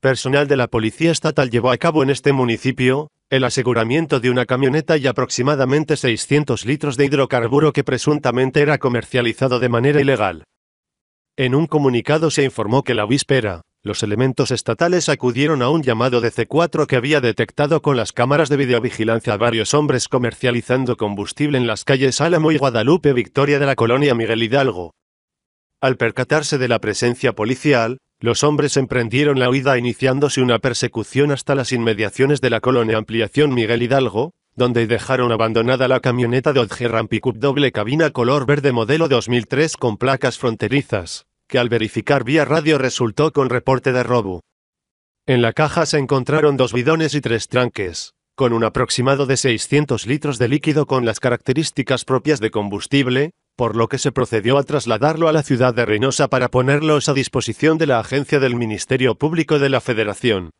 Personal de la Policía Estatal llevó a cabo en este municipio, el aseguramiento de una camioneta y aproximadamente 600 litros de hidrocarburo que presuntamente era comercializado de manera ilegal. En un comunicado se informó que la víspera, los elementos estatales acudieron a un llamado de C4 que había detectado con las cámaras de videovigilancia a varios hombres comercializando combustible en las calles Álamo y Guadalupe Victoria de la colonia Miguel Hidalgo. Al percatarse de la presencia policial, los hombres emprendieron la huida iniciándose una persecución hasta las inmediaciones de la colonia Ampliación Miguel Hidalgo, donde dejaron abandonada la camioneta de Ram Pickup doble cabina color verde modelo 2003 con placas fronterizas, que al verificar vía radio resultó con reporte de robo. En la caja se encontraron dos bidones y tres tranques, con un aproximado de 600 litros de líquido con las características propias de combustible, por lo que se procedió a trasladarlo a la ciudad de Reynosa para ponerlos a disposición de la agencia del Ministerio Público de la Federación.